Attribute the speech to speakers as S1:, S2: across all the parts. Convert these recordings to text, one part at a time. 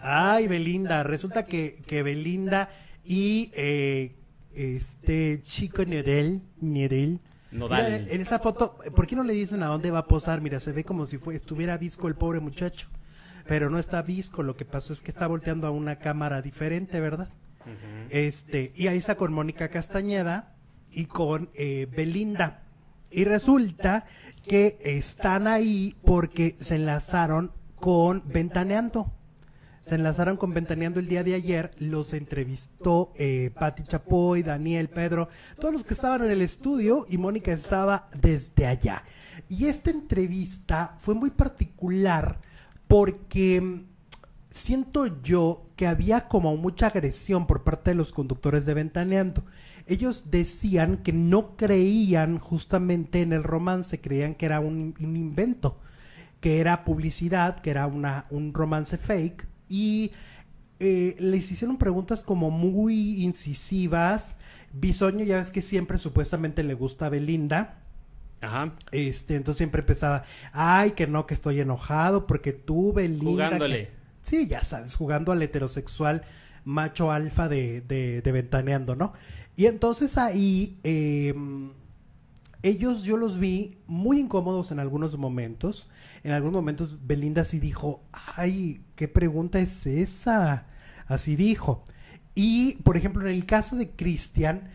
S1: Ay, Belinda. Resulta que, Belinda y eh, este chico Niedel Niedel, en esa foto, ¿por qué no le dicen a dónde va a posar? Mira, se ve como si estuviera visco el pobre muchacho. Pero no está visco, lo que pasó es que está volteando a una cámara diferente, ¿verdad? Este, y ahí está con Mónica Castañeda y con eh, Belinda. Y resulta que están ahí porque se enlazaron con Ventaneando se enlazaron con Ventaneando el día de ayer, los entrevistó eh, Chapoy, Daniel, Pedro, todos los que estaban en el estudio y Mónica estaba desde allá. Y esta entrevista fue muy particular porque mm, siento yo que había como mucha agresión por parte de los conductores de Ventaneando. Ellos decían que no creían justamente en el romance, creían que era un, invento, que era publicidad, que era una, un romance fake, y eh, les hicieron preguntas como muy incisivas. Bisoño, ya ves que siempre supuestamente le gusta a Belinda. Ajá. Este, entonces siempre empezaba, ay, que no, que estoy enojado porque tú, Belinda. Jugándole. Sí, ya sabes, jugando al heterosexual macho alfa de, de, ventaneando, ¿no? Y entonces ahí eh, ellos yo los vi muy incómodos en algunos momentos. En algunos momentos Belinda sí dijo, ay, ¿qué pregunta es esa? Así dijo. Y, por ejemplo, en el caso de Cristian,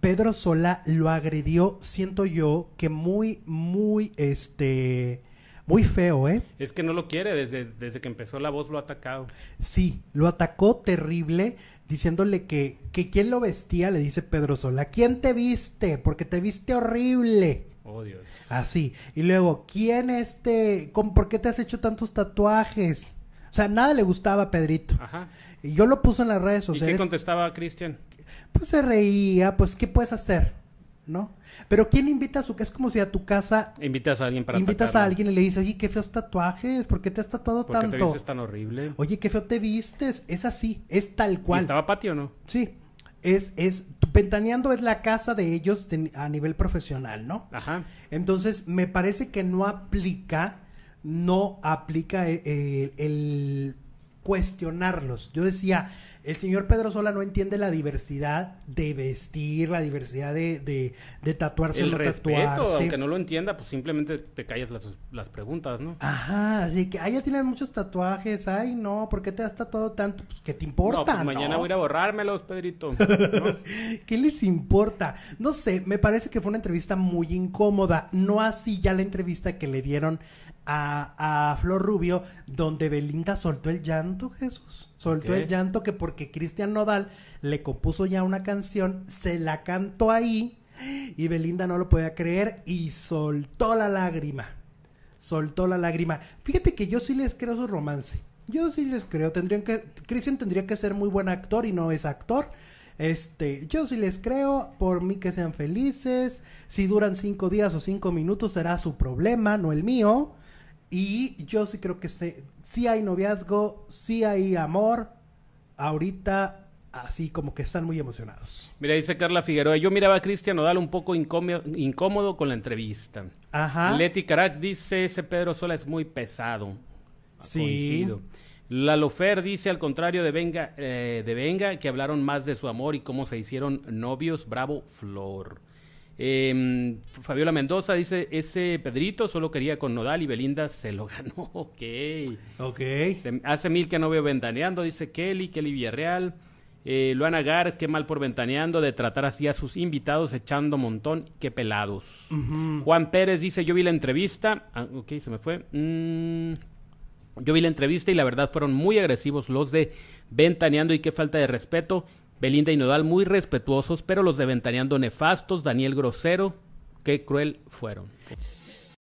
S1: Pedro Sola lo agredió, siento yo, que muy, muy, este, muy feo, ¿eh?
S2: Es que no lo quiere, desde, desde que empezó la voz lo ha
S1: atacado. Sí, lo atacó terrible diciéndole que, que quién lo vestía, le dice Pedro Sola, ¿quién te viste? Porque te viste horrible. Oh, Así. Y luego, ¿quién este? Con, ¿Por qué te has hecho tantos tatuajes? O sea, nada le gustaba a Pedrito. Ajá. Y yo lo puse en las redes sociales. ¿Y qué
S2: contestaba Cristian?
S1: Pues se reía, pues, ¿qué puedes hacer? ¿no? Pero ¿quién invita a su casa? Es como si a tu casa...
S2: Invitas a alguien para Invitas a alguien
S1: y le dices, oye, qué feos tatuajes, ¿por qué te has tatuado tanto? ¿Por
S2: tan horrible?
S1: Oye, qué feo te vistes, es así, es tal cual. ¿Estaba patio o no? Sí, es, es, Ventaneando es la casa de ellos a nivel profesional, ¿no? Ajá. Entonces, me parece que no aplica, no aplica eh, el cuestionarlos. Yo decía, el señor Pedro Sola no entiende la diversidad de vestir, la diversidad de, de, de tatuarse el respeto, Aunque
S2: no lo entienda, pues simplemente te callas las, preguntas, ¿no?
S1: Ajá, así que, ay, ya tienes muchos tatuajes, ay, no, ¿por qué te has tatuado tanto? Pues, ¿qué te importa? Pues, mañana voy a ir a
S2: borrármelos, Pedrito.
S1: ¿Qué les importa? No sé, me parece que fue una entrevista muy incómoda, no así ya la entrevista que le dieron a, Flor Rubio, donde Belinda soltó el llanto, Jesús. Soltó el llanto que porque Cristian Nodal le compuso ya una canción, se la cantó ahí y Belinda no lo podía creer y soltó la lágrima. Soltó la lágrima. Fíjate que yo sí les creo su romance. Yo sí les creo. Tendrían que. Cristian tendría que ser muy buen actor y no es actor. Este, yo sí les creo, por mí que sean felices. Si duran cinco días o cinco minutos será su problema, no el mío. Y yo sí creo que este, sí hay noviazgo, sí hay amor. Ahorita, así como que están muy emocionados.
S2: Mira, dice Carla Figueroa, yo miraba a Cristian Odal un poco incómodo con la entrevista. Ajá. Leti Carac dice, ese Pedro Sola es muy pesado. Sí. La Lalofer dice, al contrario de Venga, eh, de Venga, que hablaron más de su amor y cómo se hicieron novios. Bravo, Flor. Em, Fabiola Mendoza dice, ese Pedrito solo quería con Nodal y Belinda se lo ganó. Ok. Ok. hace mil que no veo ventaneando, dice Kelly, Kelly Villarreal. Eh, Luana Gar, qué mal por ventaneando de tratar así a sus invitados echando montón, qué pelados. Juan Pérez dice, yo vi la entrevista. Ah, ok, se me fue. Mm, yo vi la entrevista y la verdad fueron muy agresivos los de ventaneando y qué falta de respeto. Belinda y Nodal muy respetuosos, pero los de Ventaneando nefastos, Daniel grosero, qué cruel fueron.